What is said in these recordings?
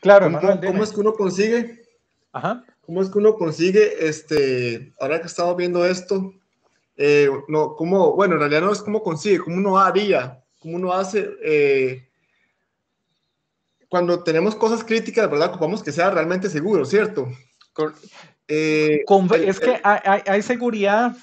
Claro, ¿Cómo, es que uno consigue? Ajá. ¿Cómo es que uno consigue, este, ahora que he estado viendo esto, eh, no, cómo, bueno, en realidad no es cómo consigue, cómo uno haría, cómo uno hace, eh, cuando tenemos cosas críticas, ¿verdad? Ocupamos que sea realmente seguro, ¿cierto? Con, eh, es que hay, seguridad,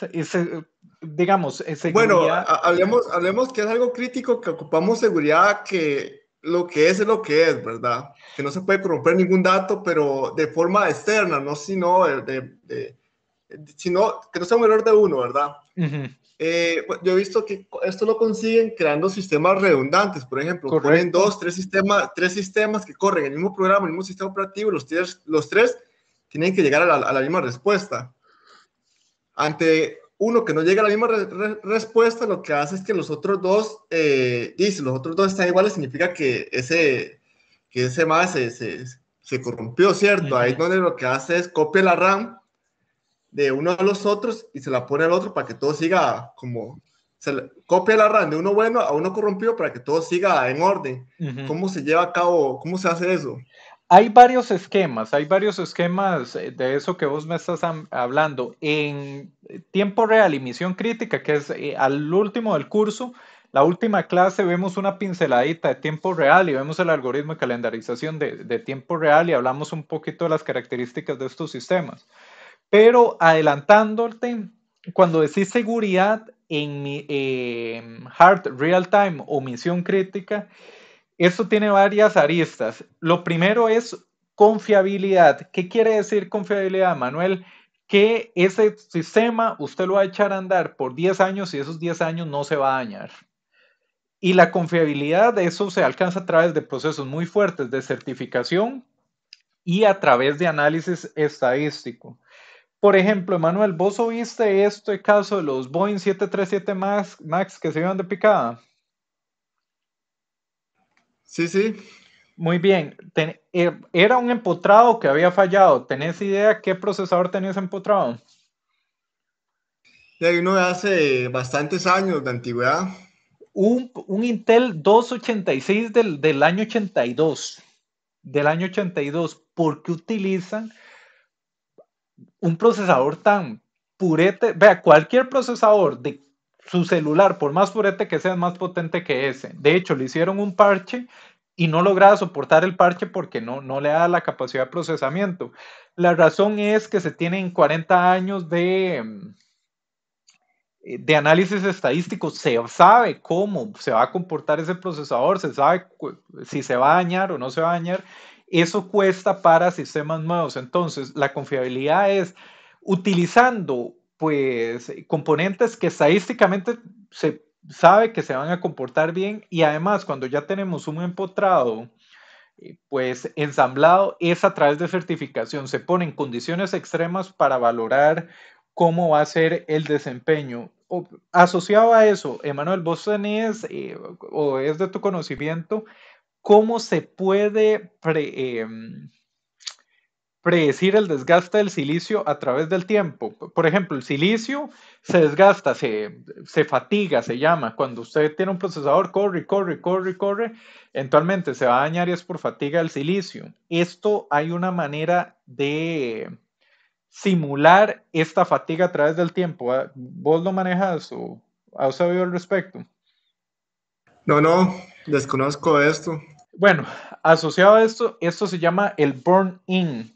digamos, seguridad. Bueno, hablemos, hablemos que es algo crítico, que ocupamos seguridad que lo que es es lo que es, ¿verdad? Que no se puede corromper ningún dato, pero de forma externa, no sino de, de, sino que no sea un error de uno, ¿verdad? Eh, pues, yo he visto que esto lo consiguen creando sistemas redundantes, por ejemplo, ponen dos, tres sistemas, tres sistemas que corren el mismo programa, el mismo sistema operativo, los tres, los tres tienen que llegar a la, a la misma respuesta. Ante uno que no llega a la misma respuesta, lo que hace es que los otros dos, eh, y si los otros dos están iguales, significa que ese, que ese más se, se, corrompió, ¿cierto? Ahí donde lo que hace es copia la RAM de uno a los otros y se la pone al otro para que todo siga como... Se copia la RAM de uno bueno a uno corrompido para que todo siga en orden. ¿Cómo se lleva a cabo? ¿Cómo se hace eso? Hay varios esquemas, hay varios esquemas eh, de eso que vos me estás hablando. En tiempo real y misión crítica, que es eh, al último del curso, la última clase vemos una pinceladita de tiempo real y vemos el algoritmo de calendarización de, tiempo real y hablamos un poquito de las características de estos sistemas. Pero adelantándote, cuando decís seguridad en em, hard real time o misión crítica, esto tiene varias aristas. Lo primero es confiabilidad. ¿Qué quiere decir confiabilidad, Manuel? Que ese sistema usted lo va a echar a andar por 10 años y esos 10 años no se va a dañar. Y la confiabilidad de eso se alcanza a través de procesos muy fuertes de certificación y a través de análisis estadístico. Por ejemplo, Manuel, vos oíste este caso de los Boeing 737 MAX, Max que se iban de picada. Sí, sí. Muy bien. Eh, era un empotrado que había fallado. ¿Tenés idea qué procesador tenías empotrado? De uno de hace bastantes años de antigüedad. Un, Intel 286 del, del año 82. Del año 82. ¿Por qué utilizan un procesador tan purete? Vea, cualquier procesador de su celular, por más fuerte que sea, es más potente que ese. De hecho, le hicieron un parche y no lograba soportar el parche porque no, no le da la capacidad de procesamiento. La razón es que se tienen 40 años de, mm, de análisis estadístico, se sabe cómo se va a comportar ese procesador, se sabe si se va a dañar o no se va a dañar. Eso cuesta para sistemas nuevos. Entonces, la confiabilidad es utilizando pues componentes que estadísticamente se sabe que se van a comportar bien y además cuando ya tenemos un empotrado eh, pues ensamblado es a través de certificación, se ponen condiciones extremas para valorar cómo va a ser el desempeño. asociado a eso, Emanuel, vos tenés eh, o es de tu conocimiento cómo se puede pre, em, predecir el desgaste del silicio a través del tiempo. Por ejemplo, el silicio se desgasta, se, fatiga, se llama. Cuando usted tiene un procesador, corre, corre, corre, corre, eventualmente se va a dañar y es por fatiga del silicio. Esto hay una manera de simular esta fatiga a través del tiempo. Ah, ¿Vos lo manejas o has sabido al respecto? No, no, desconozco esto. Bueno, asociado a esto, esto se llama el burn-in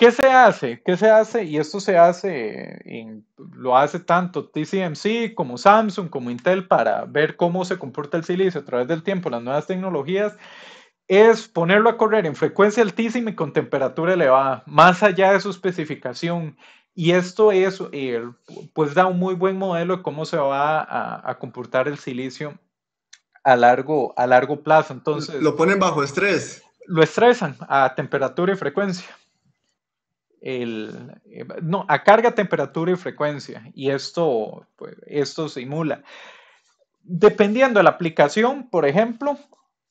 ¿Qué se hace? ¿Qué se hace? Y esto se hace, lo hace tanto TCMC como Samsung, como Intel para ver cómo se comporta el silicio a través del tiempo, las nuevas tecnologías, es ponerlo a correr en frecuencia altísima y con temperatura elevada, más allá de su especificación. Y esto es, eh, pues da un muy buen modelo de cómo se va a, a comportar el silicio a largo, a largo plazo. Entonces, lo ponen bajo estrés. Lo estresan a temperatura y frecuencia el, eh, no, a carga, temperatura y frecuencia. Y esto, pues, esto simula. Dependiendo de la aplicación, por ejemplo,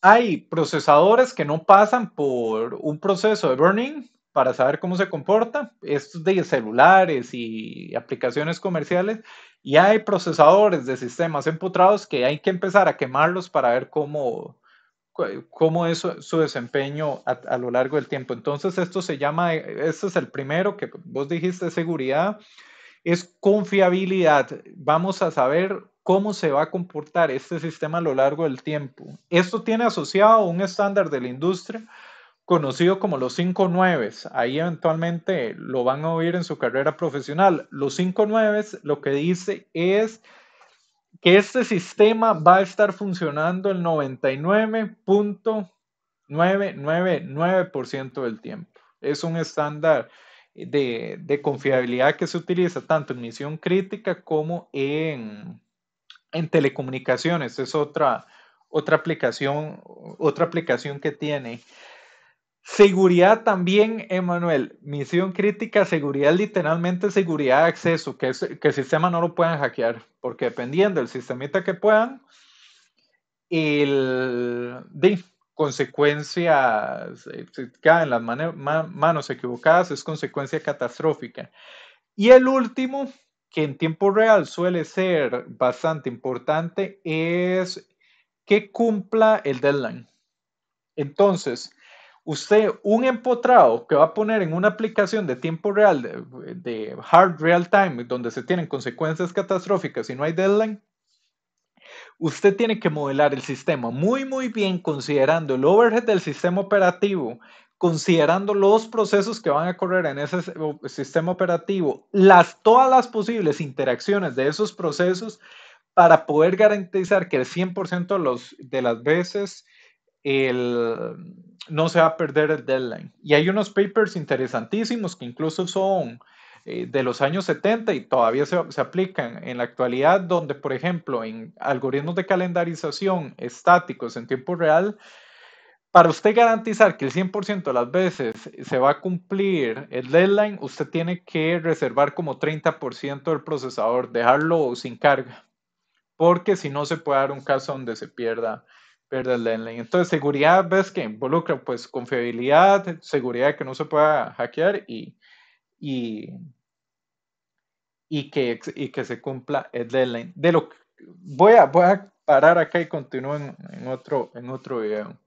hay procesadores que no pasan por un proceso de burning para saber cómo se comporta, estos de celulares y aplicaciones comerciales, y hay procesadores de sistemas empotrados que hay que empezar a quemarlos para ver cómo, cómo es su, desempeño a, lo largo del tiempo. Entonces, esto se llama, e, este es el primero que vos dijiste, seguridad, es confiabilidad. Vamos a saber cómo se va a comportar este sistema a lo largo del tiempo. Esto tiene asociado un estándar de la industria conocido como los 5 9 Ahí eventualmente lo van a oír en su carrera profesional. Los 5 9 lo que dice es que este sistema va a estar funcionando el 99.999% del tiempo. Es un estándar de, confiabilidad que se utiliza tanto en misión crítica como en, telecomunicaciones. Es otra, otra, aplicación, otra aplicación que tiene. Seguridad también, Emanuel. Misión crítica, seguridad literalmente seguridad de acceso, que, el sistema no lo puedan hackear, porque dependiendo del sistemita que puedan, el, de consecuencias eh, si caen las manos equivocadas, es consecuencia catastrófica. Y el último, que en tiempo real suele ser bastante importante, es que cumpla el deadline. Entonces, usted un empotrado que va a poner en una aplicación de tiempo real, de, hard real time, donde se tienen consecuencias catastróficas y no hay deadline, usted tiene que modelar el sistema muy, muy bien considerando el overhead del sistema operativo, considerando los procesos que van a correr en ese sistema operativo, las, todas las posibles interacciones de esos procesos para poder garantizar que el 100% los, de las veces el, no se va a perder el deadline. Y hay unos papers interesantísimos que incluso son eh, de los años 70 y todavía se, se, aplican en la actualidad, donde, por ejemplo, en algoritmos de calendarización estáticos en tiempo real, para usted garantizar que el 100% de las veces se va a cumplir el deadline, usted tiene que reservar como 30% del procesador, dejarlo sin carga, porque si no se puede dar un caso donde se pierda entonces, seguridad, ves que involucra pues confiabilidad, seguridad que no se pueda hackear y, y, y, que, y que se cumpla el deadline. De lo, voy, a, voy a parar acá y continúo en, en otro, en otro video.